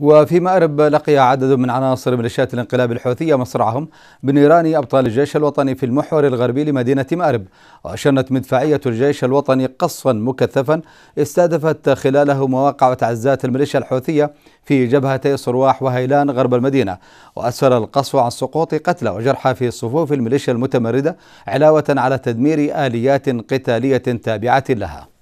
وفي مأرب لقي عدد من عناصر ميليشيات الانقلاب الحوثية مصرعهم بنيران أبطال الجيش الوطني في المحور الغربي لمدينة مأرب وأشنت مدفعية الجيش الوطني قصفا مكثفا استهدفت خلاله مواقع وتعزات الميليشيا الحوثية في جبهتي صرواح وهيلان غرب المدينة وأسفر القصف عن سقوط قتلى وجرحى في صفوف الميليشيا المتمردة علاوة على تدمير آليات قتالية تابعة لها